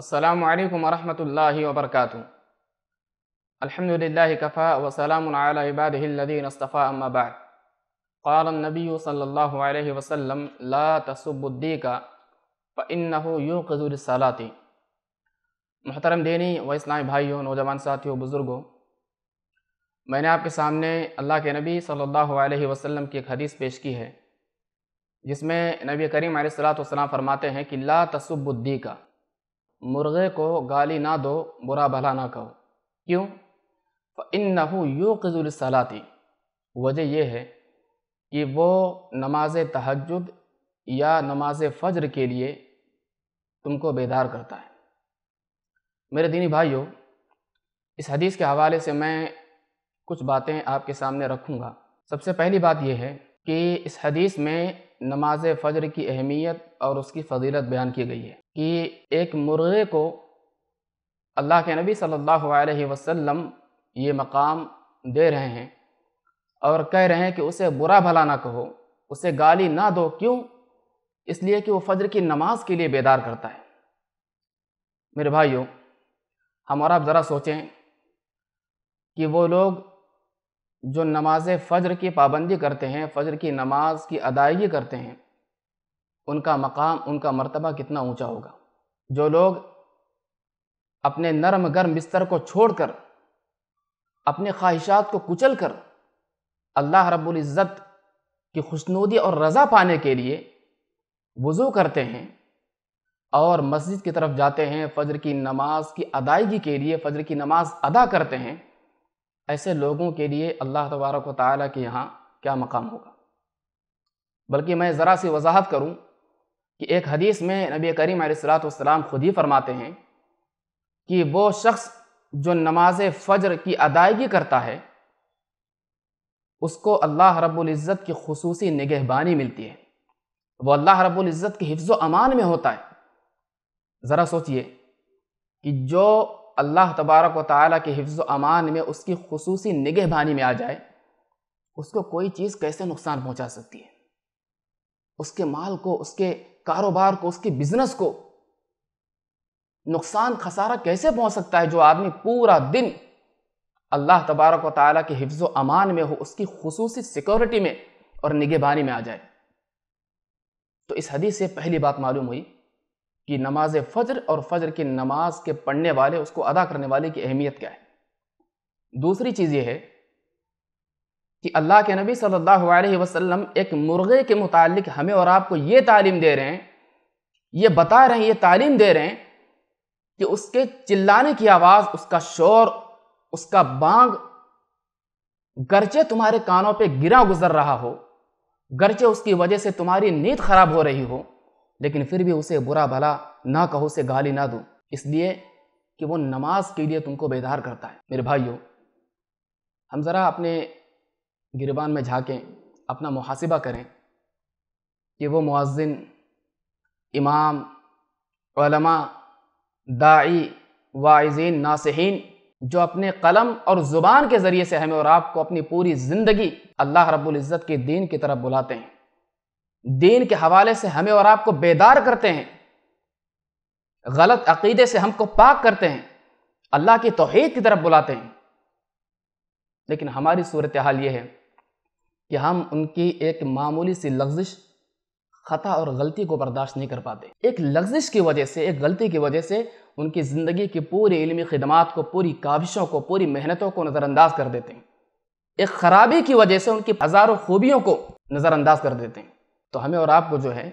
अल्लाम वरहमल वबरक अलहमदिल्ला कफ़ा वसलामबादीन अस्तफ़ा अम्माबाद قال النبي صلى الله عليه وسلم لا تسب الديك فإنه يوقظ للصلاة محتरम दीनी व इस्लामी भाइयों नौजवान साथियों बुज़ुर्गों मैंने आपके सामने अल्लाह के नबी सल्लल्लाहु अलैहि वसल्लम की एक हदीस पेश की है जिसमें नबी करीम सलाम फरमाते हैं कि ला तसब्बुद्दी का मुर्गे को गाली ना दो बुरा भला ना कहो क्यों इन नहू यू कजुलसलाती वजह यह है कि वो नमाज तहजद या नमाज फ़जर के लिए तुमको बेदार करता है मेरे दीनी भाइयों इस हदीस के हवाले से मैं कुछ बातें आपके सामने रखूँगा सबसे पहली बात यह है कि इस हदीस में नमाज फ़जर की अहमियत और उसकी फजीलत बयान की गई है कि एक मुर्गे को अल्लाह के नबी सल्लल्लाहु अलैहि वसल्लम ये मकाम दे रहे हैं और कह रहे हैं कि उसे बुरा भला ना कहो उसे गाली ना दो क्यों इसलिए कि वो फजर की नमाज के लिए बेदार करता है मेरे भाइयों हम और आप ज़रा सोचें कि वो लोग जो नमाज फ़जर की पाबंदी करते हैं फजर की नमाज की अदायगी करते हैं उनका मकाम उनका मर्तबा कितना ऊंचा होगा जो लोग अपने नरम गर्म बिस्तर को छोड़कर अपने ख्वाहिशात को कुचल कर अल्लाह रब्ज़त की खुशनूदी और रज़ा पाने के लिए वज़ू करते हैं और मस्जिद की तरफ जाते हैं फजर की नमाज की अदायगी के लिए फजर की नमाज अदा करते हैं ऐसे लोगों के लिए अल्लाह तबारक ताली के यहाँ क्या मकाम होगा बल्कि मैं ज़रा सी वजाहत करूँ कि एक हदीस में नबी करीम सलाम खुद ही फरमाते हैं कि वो शख्स जो नमाज फ़जर की अदायगी करता है उसको अल्लाह रब्ज़त की खसूसी निगहबानी मिलती है वो अल्लाह रब्ज़त के हिफ्ज़ अमान में होता है ज़रा सोचिए कि जो अल्लाह तबारक व ताली के हिफ़ अमान में उसकी खसूसी निगहबानी में आ जाए उसको कोई चीज़ कैसे नुकसान पहुँचा सकती है उसके माल को उसके कारोबार को उसके बिजनेस को नुकसान खसारा कैसे पहुंच सकता है जो आदमी पूरा दिन अल्लाह तबारक व के हिफ्ज़ अमान में हो उसकी खसूस सिक्योरिटी में और निगेबानी में आ जाए तो इस हदीस से पहली बात मालूम हुई कि नमाज फ़जर और फ़जर की नमाज के पढ़ने वाले उसको अदा करने वाले की अहमियत क्या है दूसरी चीज़ यह है कि अल्लाह के नबी सल्लल्लाहु अलैहि वसल्लम एक मुर्गे के मुतालिक हमें और आपको ये तालीम दे रहे हैं ये बता रहे हैं ये तालीम दे रहे हैं कि उसके चिल्लाने की आवाज़ उसका शोर उसका बांग गरचे तुम्हारे कानों पे गिरा गुजर रहा हो गर्चे उसकी वजह से तुम्हारी नींद खराब हो रही हो लेकिन फिर भी उसे बुरा भला ना कहो उसे गाली ना दो इसलिए कि वो नमाज के लिए तुमको बेदार करता है मेरे भाइयों हम ज़रा अपने गिरबान में झाँकें अपना मुहासिबा करें कि वो मुआजिन इमाम दाई वाइजीन नासहीन जो अपने कलम और ज़ुबान के ज़रिए से हमें और आपको अपनी पूरी ज़िंदगी अल्लाह रब्ज़त के दीन की तरफ बुलाते हैं दीन के हवाले से हमें और आपको बेदार करते हैं गलत अकीदे से हमको पाक करते हैं अल्लाह की तोहद की तरफ बुलाते हैं लेकिन हमारी सूरत हाल ये है कि हम उनकी एक मामूली सी लफ्जिश ख़ता और गलती को बर्दाश्त नहीं कर पाते एक लफ्जिश की वजह से एक गलती की वजह से उनकी ज़िंदगी की पूरी इलमी खदमात को पूरी काविशों को पूरी मेहनतों को नज़रअंदाज कर देते हैं एक ख़राबी की वजह से उनकी हज़ारों खूबियों को नज़रअंदाज कर देते हैं तो हमें और आपको जो है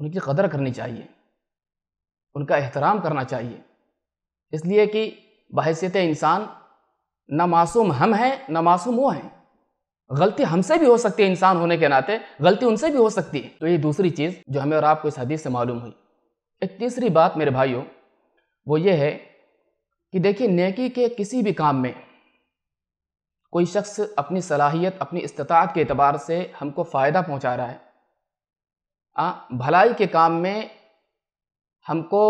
उनकी कदर करनी चाहिए उनका एहतराम करना चाहिए इसलिए कि बहसीत इंसान ना मासूम हम हैं ना मासूम वो हैं गलती हमसे भी हो सकती है इंसान होने के नाते गलती उनसे भी हो सकती है तो ये दूसरी चीज़ जो हमें और आपको इस हदीस से मालूम हुई एक तीसरी बात मेरे भाइयों वो ये है कि देखिए नेकी के किसी भी काम में कोई शख्स अपनी सलाहियत अपनी इस्तात के अतबार से हमको फ़ायदा पहुंचा रहा है आ, भलाई के काम में हमको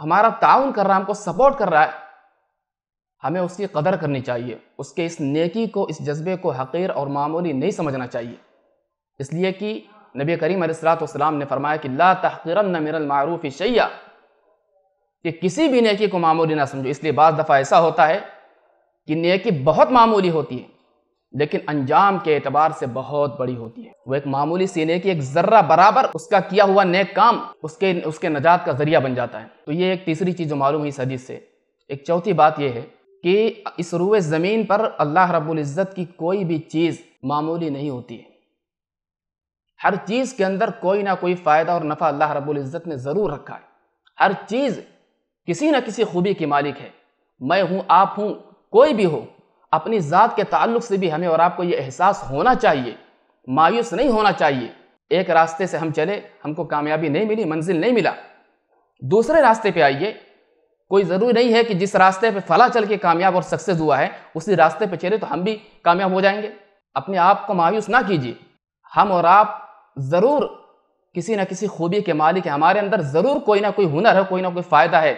हमारा ताउन कर रहा है हमको सपोर्ट कर रहा है हमें उसकी कदर करनी चाहिए उसके इस नेकी को इस जज्बे को हकीर और मामूली नहीं समझना चाहिए इसलिए कि नबी करीम सलाम ने फरमाया कि ला तहकिरन मिरलमारूफ़ी शैया कि किसी भी नेकी को मामूली ना समझो इसलिए बाज़ दफ़ा ऐसा होता है कि नेकी बहुत मामूली होती है लेकिन अंजाम के एतबार से बहुत बड़ी होती है वो एक मामूली सी नेकी एक ज़र्रा बराबर उसका किया हुआ नेक काम उसके उसके नजात का ज़रिया बन जाता है तो ये एक तीसरी चीज़ जो मालूम हुई सदी से एक चौथी बात यह है कि इस रू ज़मीन पर अल्लाह रबुल्जत की कोई भी चीज़ मामूली नहीं होती है हर चीज़ के अंदर कोई ना कोई फ़ायदा और नफ़ा अल्लाह रबुल्ज़त ने ज़रूर रखा है हर चीज़ किसी न किसी खूबी की मालिक है मैं हूँ आप हूँ कोई भी हो अपनी ज़ात के ताल्लुक से भी हमें और आपको ये एहसास होना चाहिए मायूस नहीं होना चाहिए एक रास्ते से हम चले हमको कामयाबी नहीं मिली मंजिल नहीं मिला दूसरे रास्ते पे आइए कोई ज़रूरी नहीं है कि जिस रास्ते पर फला चल के कामयाब और सक्सेस हुआ है उसी रास्ते पर चले तो हम भी कामयाब हो जाएंगे अपने आप को मायूस ना कीजिए हम और आप ज़रूर किसी ना किसी खूबी के मालिक हैं हमारे अंदर ज़रूर कोई ना कोई हुनर है कोई ना कोई फ़ायदा है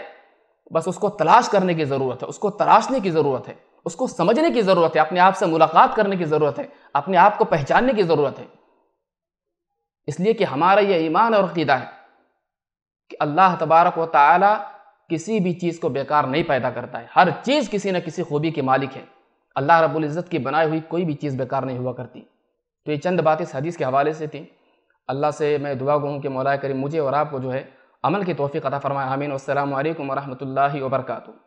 बस उसको तलाश करने की ज़रूरत है उसको तराशने की ज़रूरत है उसको समझने की ज़रूरत है अपने आप से मुलाकात करने की ज़रूरत है अपने आप को पहचानने की ज़रूरत है इसलिए कि हमारा यह ईमान और अकीदा है कि अल्लाह तबारक व ताली किसी भी चीज़ को बेकार नहीं पैदा करता है हर चीज़ किसी न किसी खूबी के मालिक है अल्लाह रब्बुल इज़्ज़त की बनाई हुई कोई भी चीज़ बेकार नहीं हुआ करती तो ये चंद बातें इस हदीस के हवाले से थी अल्लाह से मैं दुआ गूँ कि मौला करीम मुझे और आपको जो है अमल की तोफ़ी अता फ़रमाए आमीन असल वरहमल वर्का